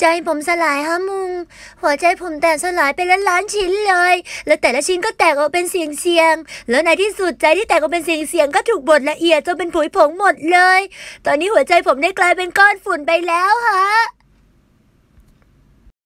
ใจผมสลายฮะมุงหัวใจผมแตกสลายเป็นล้านล้านชิ้นเลย แล้วแต่ละชิ้นก็แตกออกเป็นเสียงเสียงแล้วในที่สุดใจที่แตกออกเป็นเสียงเสียงก็ถูกบดละเอียดจนเป็นผุยผงหมดเลย ตอนนี้หัวใจผมได้กลายเป็นก้อนฝุ่นไปแล้วฮะ